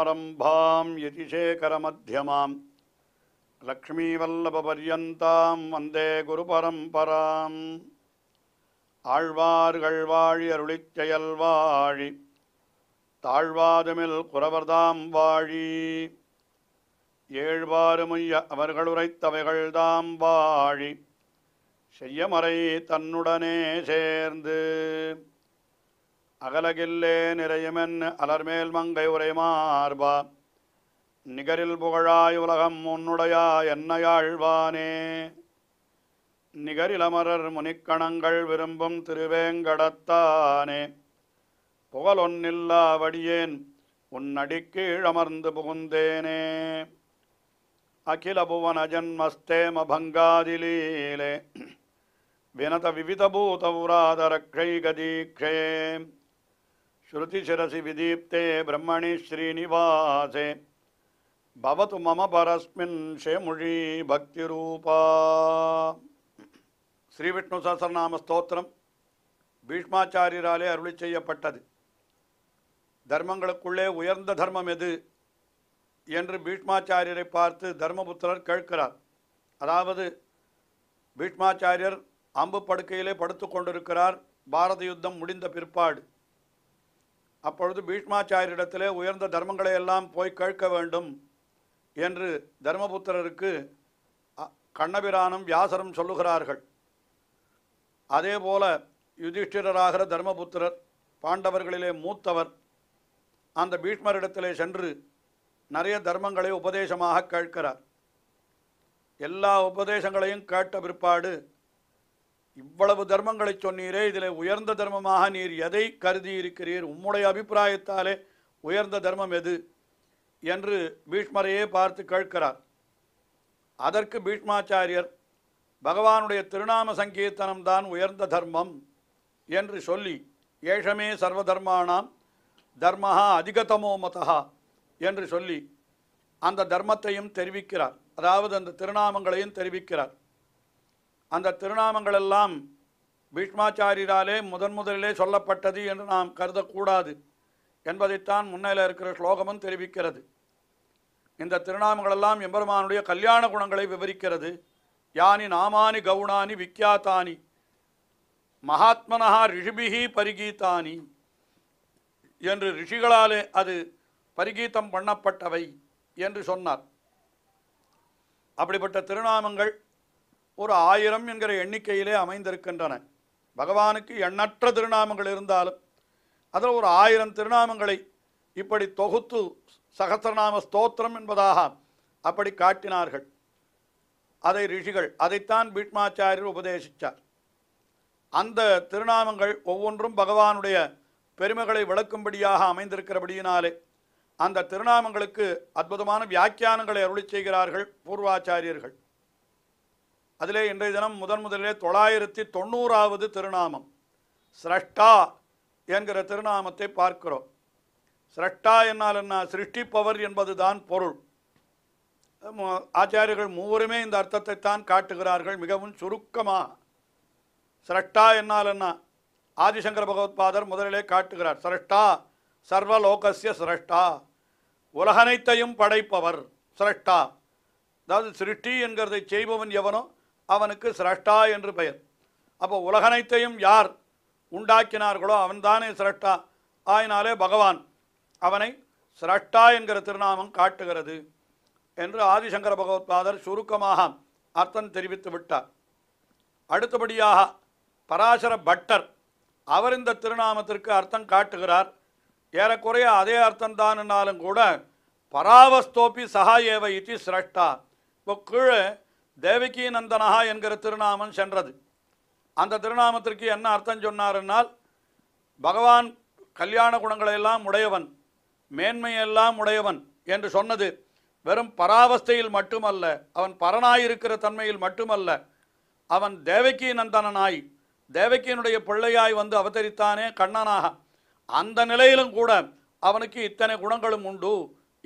समारम्भां यतिशेखरमध्यमां வந்தே குரு பரம்பராம் ஆழ்வார்கள் வாழி அருளிச்செயல் வாழி தாழ்வாதுமில் குறவர்தாம் வாழி ஏழ்வாறுமைய அவர்களுரைத்தவைகள்தாம் வாழி செய்யமறை தன்னுடனே சேர்ந்து அகலகில்லே நிறையுமென் அலர்மேல் மங்கை உரை மார்பா நிகரில் புகழாய் உலகம் உன்னுடையா என்னையாழ்வானே நிகரில் அமரர் முனிக்கணங்கள் விரும்பும் திருவேங்கடத்தானே புகழொன்னில்லா வடியேன் உன்னடிக்கீழ் அமர்ந்து புகுந்தேனே அகில புவன ஜன்மஸ்தேம ஜன்மஸ்தேமபங்காதிலீலே வினத விவிதபூத உராத கதீக்ஷேம் श्रुतिशिरसि विदीप्ते மம பரஸ்மின் भवतु பக்தி ரூபா ஸ்ரீ भक्तिरूपा ஸ்ரீவிஷ்ணு ஸ்தோத்திரம் பீஷ்மாச்சாரியராலே அருளி செய்யப்பட்டது தர்மங்களுக்குள்ளே உயர்ந்த தர்மம் எது என்று பீஷ்மாச்சாரியரை பார்த்து தர்மபுத்திரர் கேட்கிறார் அதாவது பீஷ்மாச்சாரியர் அம்பு படுக்கையிலே படுத்து கொண்டிருக்கிறார் பாரத யுத்தம் முடிந்த பிற்பாடு அப்பொழுது பீஷ்மாச்சாரியரிடத்திலே உயர்ந்த தர்மங்களை எல்லாம் போய் கேட்க வேண்டும் என்று தர்மபுத்திரருக்கு கண்ணபிரானும் வியாசரும் சொல்லுகிறார்கள் அதே போல யுதிஷ்டிரராகிற தர்மபுத்திரர் பாண்டவர்களிலே மூத்தவர் அந்த பீஷ்மரிடத்திலே சென்று நிறைய தர்மங்களை உபதேசமாக கேட்கிறார் எல்லா உபதேசங்களையும் கேட்ட பிற்பாடு இவ்வளவு தர்மங்களை சொன்னீரே இதில் உயர்ந்த தர்மமாக நீர் எதை கருதி இருக்கிறீர் உம்முடைய அபிப்பிராயத்தாலே உயர்ந்த தர்மம் எது என்று பீஷ்மரையே பார்த்து கேட்கிறார் அதற்கு பீஷ்மாச்சாரியர் பகவானுடைய திருநாம சங்கீர்த்தனம்தான் உயர்ந்த தர்மம் என்று சொல்லி ஏஷமே தர்மானாம் தர்மஹா அதிகதமோ மதா என்று சொல்லி அந்த தர்மத்தையும் தெரிவிக்கிறார் அதாவது அந்த திருநாமங்களையும் தெரிவிக்கிறார் அந்த திருநாமங்களெல்லாம் பீஷ்மாச்சாரியராலே முதன் முதலிலே சொல்லப்பட்டது என்று நாம் கருதக்கூடாது என்பதைத்தான் முன்னையில் இருக்கிற ஸ்லோகமும் தெரிவிக்கிறது இந்த திருநாமங்களெல்லாம் எம்பெருமானுடைய கல்யாண குணங்களை விவரிக்கிறது யானி நாமானி கவுனானி விக்யாத்தானி மகாத்மனஹா ரிஷிபிஹி பரிகீதானி என்று ரிஷிகளாலே அது பரிகீதம் பண்ணப்பட்டவை என்று சொன்னார் அப்படிப்பட்ட திருநாமங்கள் ஒரு ஆயிரம் என்கிற எண்ணிக்கையிலே அமைந்திருக்கின்றன பகவானுக்கு எண்ணற்ற திருநாமங்கள் இருந்தாலும் அதில் ஒரு ஆயிரம் திருநாமங்களை இப்படி தொகுத்து சகசிரநாம ஸ்தோத்திரம் என்பதாக அப்படி காட்டினார்கள் அதை ரிஷிகள் அதைத்தான் பீட்மாச்சாரியர் உபதேசித்தார் அந்த திருநாமங்கள் ஒவ்வொன்றும் பகவானுடைய பெருமைகளை விளக்கும்படியாக அமைந்திருக்கிறபடியினாலே அந்த திருநாமங்களுக்கு அற்புதமான வியாக்கியானங்களை அருளி செய்கிறார்கள் பூர்வாச்சாரியர்கள் அதிலே இன்றைய தினம் முதன் முதலிலே தொள்ளாயிரத்தி தொண்ணூறாவது திருநாமம் ஸ்ரஷ்டா என்கிற திருநாமத்தை பார்க்கிறோம் சிரஷ்டா என்னால் என்ன சிருஷ்டிப்பவர் என்பது தான் பொருள் ஆச்சாரியர்கள் மூவருமே இந்த அர்த்தத்தை தான் காட்டுகிறார்கள் மிகவும் சுருக்கமாக சிரஷ்டா என்னால் என்ன ஆதிசங்கர பகவத்பாதர் முதலிலே காட்டுகிறார் சிரஷ்டா சர்வலோகசிய சிரஷ்டா உலகனைத்தையும் படைப்பவர் சிரஷ்டா அதாவது சிருஷ்டி என்கிறதை செய்பவன் எவனோ அவனுக்கு சிரஷ்டா என்று பெயர் அப்போ உலகனைத்தையும் யார் உண்டாக்கினார்களோ அவன்தானே சிரஷ்டா ஆயினாலே பகவான் அவனை சிரஷ்டா என்கிற திருநாமம் காட்டுகிறது என்று ஆதிசங்கர பகவத்பாதர் சுருக்கமாக அர்த்தம் தெரிவித்து விட்டார் அடுத்தபடியாக பராசர பட்டர் அவர் இந்த திருநாமத்திற்கு அர்த்தம் காட்டுகிறார் ஏறக்குறைய அதே அர்த்தம்தான்னாலும் கூட பராவஸ்தோப்பி சஹா ஏவ இத்தி சிரஷ்டா இப்போ கீழே தேவகி நந்தனஹா என்கிற திருநாமம் சென்றது அந்த திருநாமத்திற்கு என்ன அர்த்தம் சொன்னார்னால் பகவான் கல்யாண குணங்களையெல்லாம் உடையவன் மேன்மையெல்லாம் உடையவன் என்று சொன்னது வெறும் பராவஸ்தையில் மட்டுமல்ல அவன் பரனாயிருக்கிற தன்மையில் மட்டுமல்ல அவன் தேவகி நந்தனனாய் தேவகியனுடைய பிள்ளையாய் வந்து அவதரித்தானே கண்ணனாக அந்த நிலையிலும் கூட அவனுக்கு இத்தனை குணங்களும் உண்டு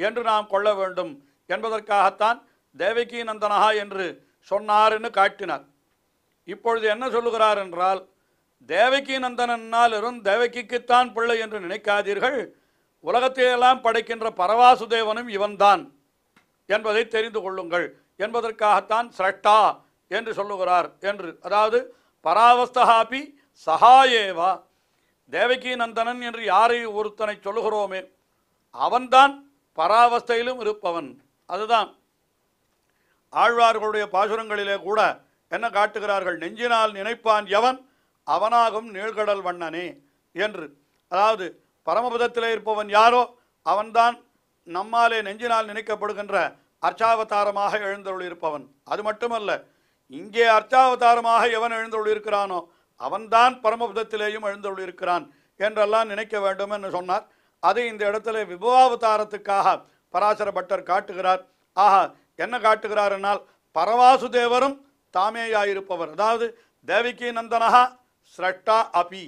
என்று நாம் கொள்ள வேண்டும் என்பதற்காகத்தான் தேவகி நந்தனஹா என்று சொன்னார்னு காட்டினார் இப்பொழுது என்ன சொல்லுகிறார் என்றால் தேவகி இருந்து தேவகிக்குத்தான் பிள்ளை என்று நினைக்காதீர்கள் உலகத்தையெல்லாம் படைக்கின்ற பரவாசுதேவனும் இவன்தான் என்பதை தெரிந்து கொள்ளுங்கள் என்பதற்காகத்தான் சிரட்டா என்று சொல்லுகிறார் என்று அதாவது பராவஸ்தஹாபி சஹாயேவா தேவகி நந்தனன் என்று யாரை ஒருத்தனை சொல்லுகிறோமே அவன்தான் பராவஸ்தையிலும் இருப்பவன் அதுதான் ஆழ்வார்களுடைய பாசுரங்களிலே கூட என்ன காட்டுகிறார்கள் நெஞ்சினால் நினைப்பான் எவன் அவனாகும் நீழ்கடல் வண்ணனே என்று அதாவது பரமபதத்திலே இருப்பவன் யாரோ அவன்தான் நம்மாலே நெஞ்சினால் நினைக்கப்படுகின்ற அர்ச்சாவதாரமாக இருப்பவன் அது மட்டுமல்ல இங்கே அர்ச்சாவதாரமாக எவன் எழுந்தருளிருக்கிறானோ அவன்தான் பரமபதத்திலேயும் எழுந்தருளிருக்கிறான் என்றெல்லாம் நினைக்க வேண்டும் என்று சொன்னார் அது இந்த இடத்துல விபவாவதாரத்துக்காக பராசர பட்டர் காட்டுகிறார் ஆஹா என்ன காட்டுகிறார் என்னால் பரவாசுதேவரும் தாமேயாயிருப்பவர் அதாவது தேவிகி நந்தனகா ஸ்ரட்டா அபி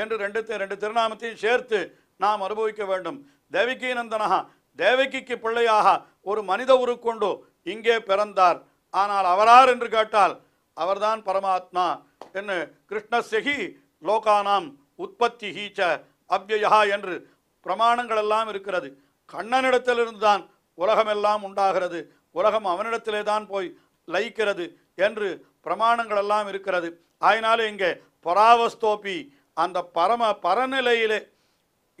என்று ரெண்டு ரெண்டு திருநாமத்தையும் சேர்த்து நாம் அனுபவிக்க வேண்டும் தேவிகி நந்தனகா தேவகிக்கு பிள்ளையாக ஒரு மனித உருக்கொண்டு இங்கே பிறந்தார் ஆனால் அவரார் என்று கேட்டால் அவர்தான் பரமாத்மா என்று கிருஷ்ணசெகி லோகானாம் உற்பத்தி ஹீச்ச அவ்யயா என்று பிரமாணங்கள் எல்லாம் இருக்கிறது கண்ணனிடத்திலிருந்து தான் உலகமெல்லாம் உண்டாகிறது உலகம் அவனிடத்திலே தான் போய் லயிக்கிறது என்று பிரமாணங்கள் எல்லாம் இருக்கிறது ஆயினாலும் இங்கே பராவஸ்தோப்பி அந்த பரம பரநிலையிலே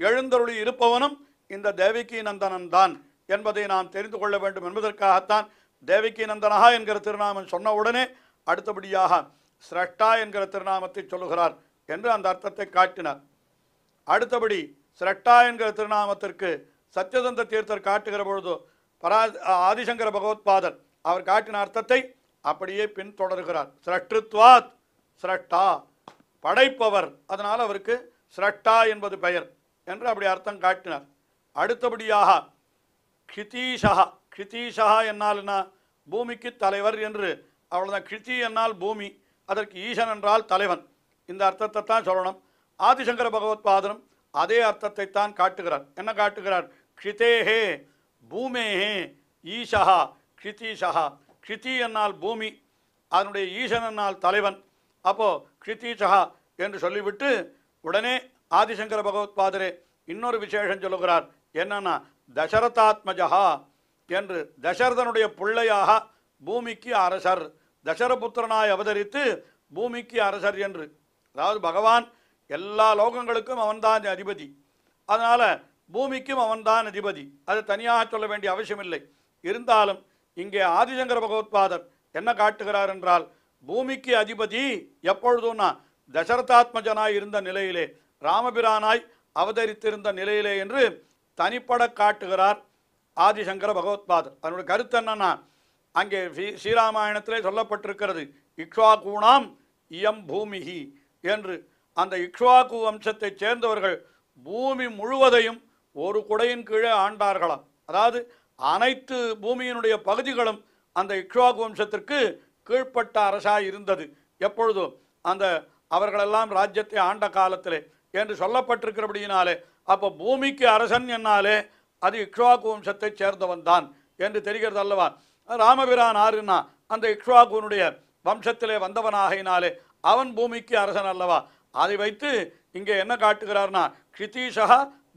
எழுந்தருளி இருப்பவனும் இந்த தேவிகி நந்தனன் தான் என்பதை நாம் தெரிந்து கொள்ள வேண்டும் என்பதற்காகத்தான் தேவிக்கி நந்தனஹா என்கிற திருநாமம் சொன்ன உடனே அடுத்தபடியாக சிரஷ்டா என்கிற திருநாமத்தை சொல்லுகிறார் என்று அந்த அர்த்தத்தை காட்டினார் அடுத்தபடி சிரட்டா என்கிற திருநாமத்திற்கு சத்யதந்த தீர்த்தர் காட்டுகிற பொழுது பரா ஆதிசங்கர பகவத்பாதர் அவர் காட்டின அர்த்தத்தை அப்படியே பின்தொடர்கிறார் சிரட்டுத்வாத் சிரட்டா படைப்பவர் அதனால் அவருக்கு சிரட்டா என்பது பெயர் என்று அப்படி அர்த்தம் காட்டினார் அடுத்தபடியாக கிருதீஷா என்னால் என்ன பூமிக்கு தலைவர் என்று அவ்வளோதான் கிருதி என்னால் பூமி அதற்கு ஈசன் என்றால் தலைவன் இந்த அர்த்தத்தை தான் சொல்லணும் ஆதிசங்கர பகவத்பாதரும் அதே அர்த்தத்தை தான் காட்டுகிறார் என்ன காட்டுகிறார் கிருத்தேகே பூமேகே ஈசா கிருத்தீசா கிருதி என்னால் பூமி அதனுடைய ஈசன் என்னால் தலைவன் அப்போது கிருத்தீசா என்று சொல்லிவிட்டு உடனே ஆதிசங்கர பகவத்பாதரே இன்னொரு விசேஷம் சொல்லுகிறார் என்னன்னா தசரதாத்மஜா என்று தசரதனுடைய பிள்ளையாக பூமிக்கு அரசர் தசரபுத்திரனாய் அவதரித்து பூமிக்கு அரசர் என்று அதாவது பகவான் எல்லா லோகங்களுக்கும் அவன்தான் அதிபதி அதனால் பூமிக்கும் அவன்தான் அதிபதி அது தனியாக சொல்ல வேண்டிய அவசியமில்லை இருந்தாலும் இங்கே ஆதிசங்கர பகவத்பாதர் என்ன காட்டுகிறார் என்றால் பூமிக்கு அதிபதி எப்பொழுதும்னா தசரதாத்மஜனாய் இருந்த நிலையிலே ராமபிரானாய் அவதரித்திருந்த நிலையிலே என்று தனிப்பட காட்டுகிறார் ஆதிசங்கர பகவத்பாதர் அதனுடைய கருத்து என்னன்னா அங்கே ஸ்ரீ ஸ்ரீராமாயணத்திலே சொல்லப்பட்டிருக்கிறது இக்ஷாகூணாம் இயம் பூமிகி என்று அந்த இக்ஷாகு வம்சத்தைச் சேர்ந்தவர்கள் பூமி முழுவதையும் ஒரு குடையின் கீழே ஆண்டார்களாம் அதாவது அனைத்து பூமியினுடைய பகுதிகளும் அந்த இக்ஷாக் வம்சத்திற்கு கீழ்ப்பட்ட அரசாக இருந்தது எப்பொழுதும் அந்த அவர்களெல்லாம் ராஜ்யத்தை ஆண்ட காலத்திலே என்று சொல்லப்பட்டிருக்கிறபடியினாலே அப்போ பூமிக்கு அரசன் என்னாலே அது இக்ஷாக் வம்சத்தைச் சேர்ந்தவன் தான் என்று தெரிகிறது அல்லவா ராமபிரான் ஆறுனா அந்த இக்ஷாகுனுடைய வம்சத்திலே வந்தவனாகினாலே அவன் பூமிக்கு அரசன் அல்லவா அதை வைத்து இங்கே என்ன காட்டுகிறார்னா கிருத்தீஷா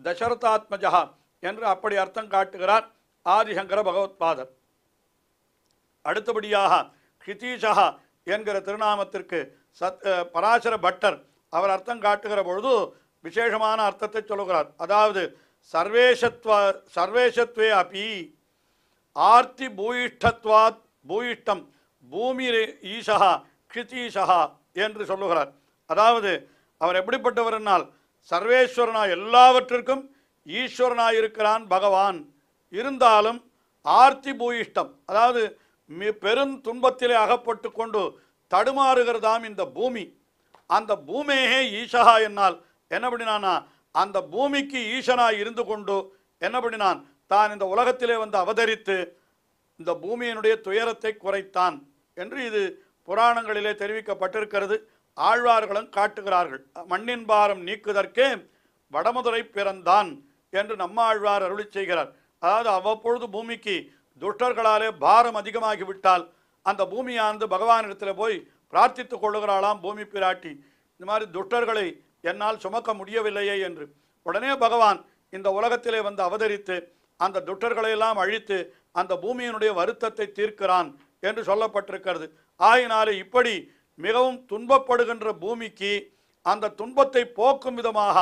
தசரதாத்மஜா என்று அப்படி அர்த்தம் காட்டுகிறார் ஆதிசங்கர பகவத்பாதர் அடுத்தபடியாக ஹிதீஷா என்கிற திருநாமத்திற்கு சத் பராசர பட்டர் அவர் அர்த்தம் காட்டுகிற பொழுது விசேஷமான அர்த்தத்தை சொல்லுகிறார் அதாவது சர்வேஷத்வ சர்வேஷத்வே அப்பி ஆர்த்தி பூயிஷ்டத்வாத் பூயிஷ்டம் பூமி ஈஷா கிருத்தீஷா என்று சொல்லுகிறார் அதாவது அவர் எப்படிப்பட்டவர் என்னால் சர்வேஸ்வரனாய் எல்லாவற்றிற்கும் ஈஸ்வரனாய் இருக்கிறான் பகவான் இருந்தாலும் ஆர்த்தி பூயிஷ்டம் அதாவது மி பெரும் துன்பத்திலே அகப்பட்டு கொண்டு தடுமாறுகிறதாம் இந்த பூமி அந்த பூமியே ஈஷகா என்னால் என்ன பண்ணினானா அந்த பூமிக்கு ஈசனாய் இருந்து கொண்டு என்ன பண்ணினான் தான் இந்த உலகத்திலே வந்து அவதரித்து இந்த பூமியினுடைய துயரத்தை குறைத்தான் என்று இது புராணங்களிலே தெரிவிக்கப்பட்டிருக்கிறது ஆழ்வார்களும் காட்டுகிறார்கள் மண்ணின் பாரம் நீக்குதற்கே வடமதுரை பிறந்தான் என்று நம்மாழ்வார் அருளி செய்கிறார் அதாவது அவ்வப்பொழுது பூமிக்கு துஷ்டர்களாலே பாரம் அதிகமாகிவிட்டால் அந்த பூமியானது பகவானிடத்தில் போய் பிரார்த்தித்து கொள்ளுகிறாளாம் பூமி பிராட்டி இந்த மாதிரி துஷ்டர்களை என்னால் சுமக்க முடியவில்லையே என்று உடனே பகவான் இந்த உலகத்திலே வந்து அவதரித்து அந்த துட்டர்களையெல்லாம் அழித்து அந்த பூமியினுடைய வருத்தத்தை தீர்க்கிறான் என்று சொல்லப்பட்டிருக்கிறது ஆயினாலே இப்படி மிகவும் துன்பப்படுகின்ற பூமிக்கு அந்த துன்பத்தை போக்கும் விதமாக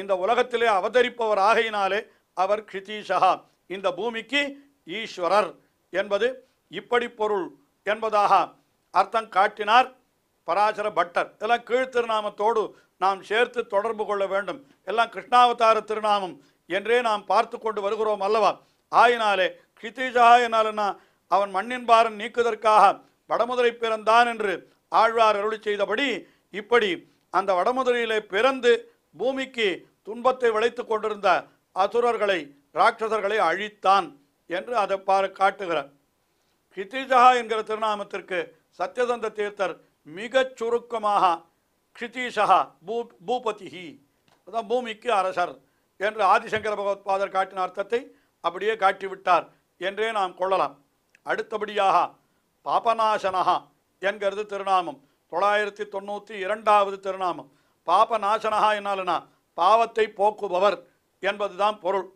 இந்த உலகத்திலே அவதரிப்பவர் ஆகையினாலே அவர் கிருதீஷகா இந்த பூமிக்கு ஈஸ்வரர் என்பது இப்படி பொருள் என்பதாக அர்த்தம் காட்டினார் பராசர பட்டர் இதெல்லாம் கீழ் திருநாமத்தோடு நாம் சேர்த்து தொடர்பு கொள்ள வேண்டும் எல்லாம் கிருஷ்ணாவதார திருநாமம் என்றே நாம் பார்த்து கொண்டு வருகிறோம் அல்லவா ஆயினாலே கிருத்தீஷா என்னாலன்னா அவன் மண்ணின் பாரன் நீக்குவதற்காக வடமுதலை பிறந்தான் என்று ஆழ்வார் அருளி செய்தபடி இப்படி அந்த வடமதுரையிலே பிறந்து பூமிக்கு துன்பத்தை வளைத்து கொண்டிருந்த அசுரர்களை ராட்சசர்களை அழித்தான் என்று அதை பார காட்டுகிறார் கிதிஜா என்கிற திருநாமத்திற்கு சத்யதந்த தீர்த்தர் மிகச் சுருக்கமாக கிருதீஷா பூ பூபதிஹி அதான் பூமிக்கு அரசர் என்று ஆதிசங்கர பகவத் பாதர் காட்டின அர்த்தத்தை அப்படியே காட்டிவிட்டார் என்றே நாம் கொள்ளலாம் அடுத்தபடியாக பாபநாசனகா என்கிறது திருநாமம் தொள்ளாயிரத்தி தொண்ணூற்றி இரண்டாவது திருநாமம் பாப நாசனகா என்னாலனா பாவத்தை போக்குபவர் என்பதுதான் பொருள்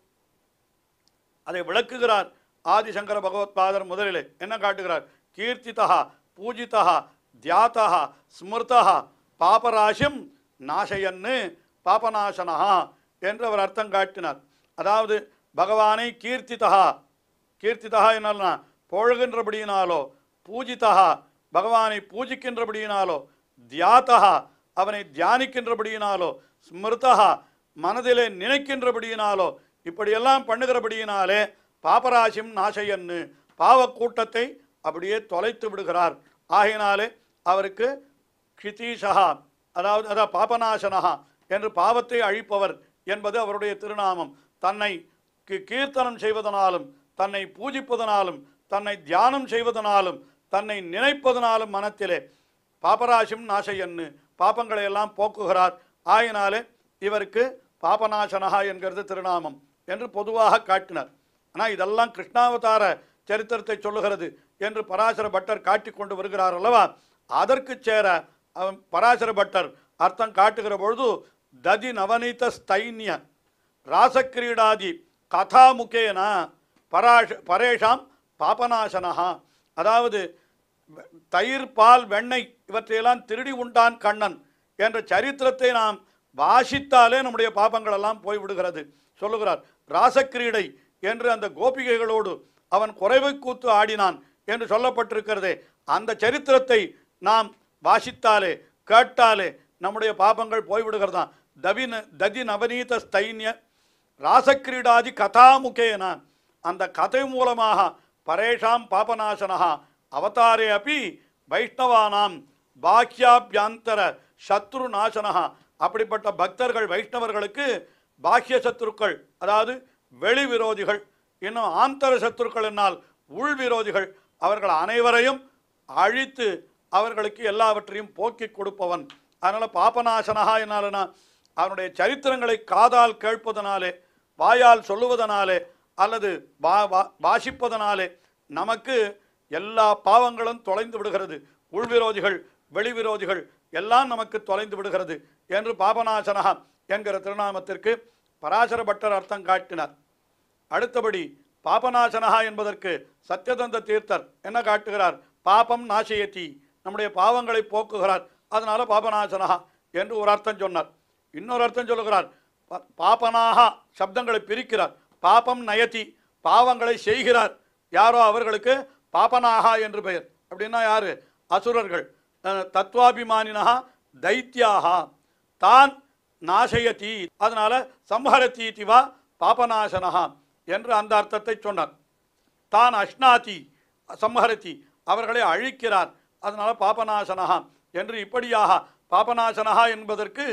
அதை விளக்குகிறார் ஆதிசங்கர பகவத் பாதர் முதலிலே என்ன காட்டுகிறார் கீர்த்திதா பூஜிதா தியாத்தகா ஸ்மிருதா பாபராசிம் நாசையன்னு பாபநாசனஹா என்று அவர் அர்த்தம் காட்டினார் அதாவது பகவானை கீர்த்திதா கீர்த்திதா என்னன்னா பொழுகின்றபடியினாலோ பூஜித்தகா பகவானை பூஜிக்கின்றபடியினாலோ தியாத்தா அவனை தியானிக்கின்றபடியினாலோ ஸ்மிருதா மனதிலே நினைக்கின்றபடியினாலோ இப்படியெல்லாம் பண்ணுகிறபடியினாலே பாபராசிம் நாசையன்னு பாவக்கூட்டத்தை அப்படியே தொலைத்து விடுகிறார் ஆகையினாலே அவருக்கு கிதீஷா அதாவது அதாவது பாபநாசனகா என்று பாவத்தை அழிப்பவர் என்பது அவருடைய திருநாமம் தன்னை கீர்த்தனம் செய்வதனாலும் தன்னை பூஜிப்பதனாலும் தன்னை தியானம் செய்வதனாலும் தன்னை நினைப்பதனாலும் மனத்திலே பாபராசிம் நாசையன்னு பாப்பங்களை எல்லாம் போக்குகிறார் ஆயினாலே இவருக்கு பாபநாசனகா என்கிறது திருநாமம் என்று பொதுவாக காட்டினார் ஆனால் இதெல்லாம் கிருஷ்ணாவதார சரித்திரத்தை சொல்லுகிறது என்று பராசர பட்டர் காட்டி கொண்டு வருகிறார் அல்லவா அதற்கு சேர அவன் பராசர பட்டர் அர்த்தம் காட்டுகிற பொழுது ததி நவநீத ஸ்தைன்ய ராசக்கிரீடாதி கதாமுகேனா பராஷ பரேஷாம் பாபநாசனஹா அதாவது தயிர் பால் வெண்ணெய் இவற்றையெல்லாம் திருடி உண்டான் கண்ணன் என்ற சரித்திரத்தை நாம் வாசித்தாலே நம்முடைய பாபங்கள் எல்லாம் போய்விடுகிறது சொல்லுகிறார் ராசக்கிரீடை என்று அந்த கோபிகைகளோடு அவன் குறைவை கூத்து ஆடினான் என்று சொல்லப்பட்டிருக்கிறதே அந்த சரித்திரத்தை நாம் வாசித்தாலே கேட்டாலே நம்முடைய பாபங்கள் போய்விடுகிறதாம் தவின ததி நவநீத ஸ்தைன்ய ராசக்கிரீடாதி கதாமுகேனான் அந்த கதை மூலமாக பரேஷாம் பாபநாசனகா அவதாரே அப்படி வைஷ்ணவானாம் பாக்யாபியாந்தர சத்ரு நாசனகா அப்படிப்பட்ட பக்தர்கள் வைஷ்ணவர்களுக்கு பாக்ய சத்ருக்கள் அதாவது வெளி விரோதிகள் இன்னும் ஆந்தர சத்ருக்கள் என்னால் உள் விரோதிகள் அவர்கள் அனைவரையும் அழித்து அவர்களுக்கு எல்லாவற்றையும் போக்கிக் கொடுப்பவன் அதனால் பாபநாசனகா என்னாலனா அவனுடைய சரித்திரங்களை காதால் கேட்பதனாலே வாயால் சொல்லுவதனாலே அல்லது வா வாசிப்பதனாலே நமக்கு எல்லா பாவங்களும் தொலைந்து விடுகிறது உள்விரோதிகள் வெளிவிரோதிகள் எல்லாம் நமக்கு தொலைந்து விடுகிறது என்று பாபநாசனகா என்கிற திருநாமத்திற்கு பராசர பட்டர் அர்த்தம் காட்டினார் அடுத்தபடி பாபநாசனகா என்பதற்கு சத்யதந்த தீர்த்தர் என்ன காட்டுகிறார் பாபம் நாசியத்தி நம்முடைய பாவங்களை போக்குகிறார் அதனால பாபநாசனகா என்று ஒரு அர்த்தம் சொன்னார் இன்னொரு அர்த்தம் சொல்லுகிறார் பாபனாகா சப்தங்களை பிரிக்கிறார் பாபம் நயத்தி பாவங்களை செய்கிறார் யாரோ அவர்களுக்கு பாபனாகா என்று பெயர் அப்படின்னா யார் அசுரர்கள் தத்வாபிமானினா தைத்தியாகா தான் நாசயதி அதனால் சம்ஹரதி திவா பாபநாசனஹா என்று அந்த அர்த்தத்தை சொன்னார் தான் அஷ்னாதி சம்ஹரதி அவர்களை அழிக்கிறார் அதனால் பாபநாசனஹா என்று இப்படியாக பாபநாசனஹா என்பதற்கு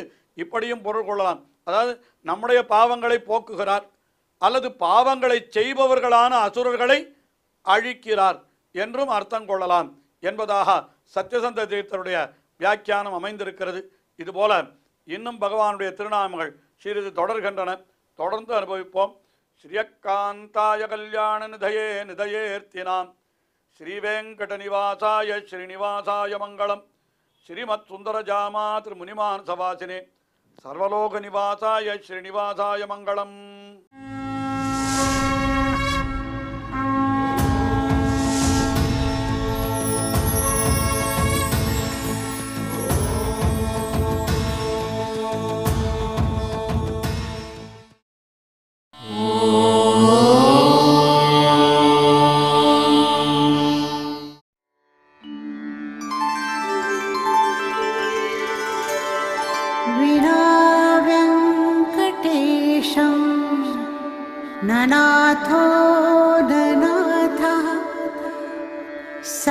இப்படியும் பொருள் கொள்ளலாம் அதாவது நம்முடைய பாவங்களை போக்குகிறார் அல்லது பாவங்களை செய்பவர்களான அசுரர்களை அழிக்கிறார் என்றும் அர்த்தம் கொள்ளலாம் என்பதாக சத்யசந்த தீர்த்தருடைய வியாக்கியானம் அமைந்திருக்கிறது இதுபோல இன்னும் பகவானுடைய திருநாமங்கள் சிறிது தொடர்கின்றன தொடர்ந்து அனுபவிப்போம் ஸ்ரீயக்காந்தாய கல்யாண நிதையே நிதையேர்த்தினாம் ஸ்ரீவேங்கடநிவாசாய ஸ்ரீனிவாசாய மங்களம் ஸ்ரீமத் சுந்தரஜாமா முனிமான் சவாசினே சர்வலோக நிவாசாய ஸ்ரீனிவாசாய மங்களம்